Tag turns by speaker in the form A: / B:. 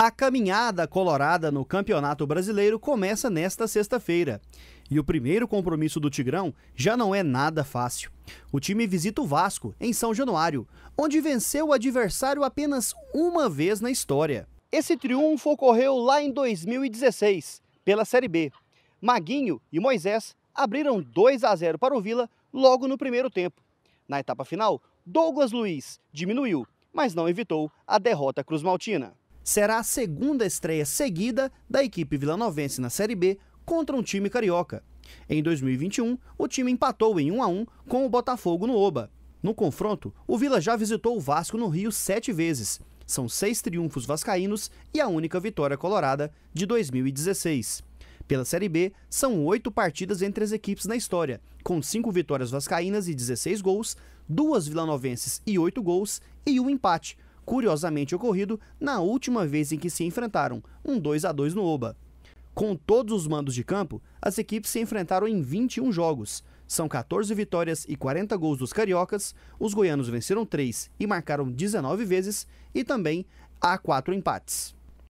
A: A caminhada colorada no Campeonato Brasileiro começa nesta sexta-feira. E o primeiro compromisso do Tigrão já não é nada fácil. O time visita o Vasco, em São Januário, onde venceu o adversário apenas uma vez na história. Esse triunfo ocorreu lá em 2016, pela Série B. Maguinho e Moisés abriram 2 a 0 para o Vila logo no primeiro tempo. Na etapa final, Douglas Luiz diminuiu, mas não evitou a derrota cruz-maltina será a segunda estreia seguida da equipe vilanovense na Série B contra um time carioca. Em 2021, o time empatou em 1 a 1 com o Botafogo no Oba. No confronto, o Vila já visitou o Vasco no Rio sete vezes. São seis triunfos vascaínos e a única vitória colorada de 2016. Pela Série B, são oito partidas entre as equipes na história, com cinco vitórias vascaínas e 16 gols, duas vilanovenses e oito gols e um empate, curiosamente ocorrido na última vez em que se enfrentaram, um 2 a 2 no Oba. Com todos os mandos de campo, as equipes se enfrentaram em 21 jogos. São 14 vitórias e 40 gols dos cariocas, os goianos venceram 3 e marcaram 19 vezes, e também há 4 empates.